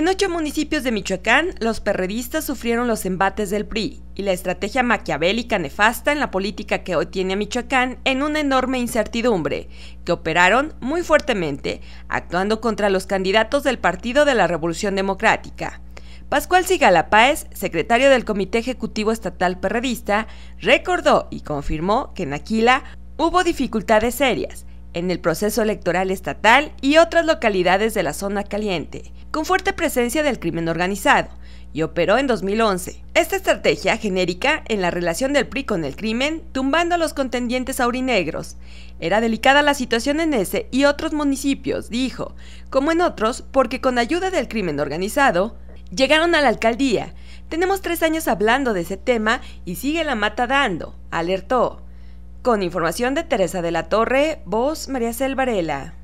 En ocho municipios de Michoacán, los perredistas sufrieron los embates del PRI y la estrategia maquiavélica nefasta en la política que hoy tiene a Michoacán en una enorme incertidumbre, que operaron muy fuertemente, actuando contra los candidatos del Partido de la Revolución Democrática. Pascual Sigala secretario del Comité Ejecutivo Estatal Perredista, recordó y confirmó que en Aquila hubo dificultades serias, en el proceso electoral estatal y otras localidades de la zona caliente, con fuerte presencia del crimen organizado, y operó en 2011. Esta estrategia genérica en la relación del PRI con el crimen, tumbando a los contendientes aurinegros. Era delicada la situación en ese y otros municipios, dijo, como en otros, porque con ayuda del crimen organizado, llegaron a la alcaldía. Tenemos tres años hablando de ese tema y sigue la mata dando, alertó. Con información de Teresa de la Torre, voz María Selvarela.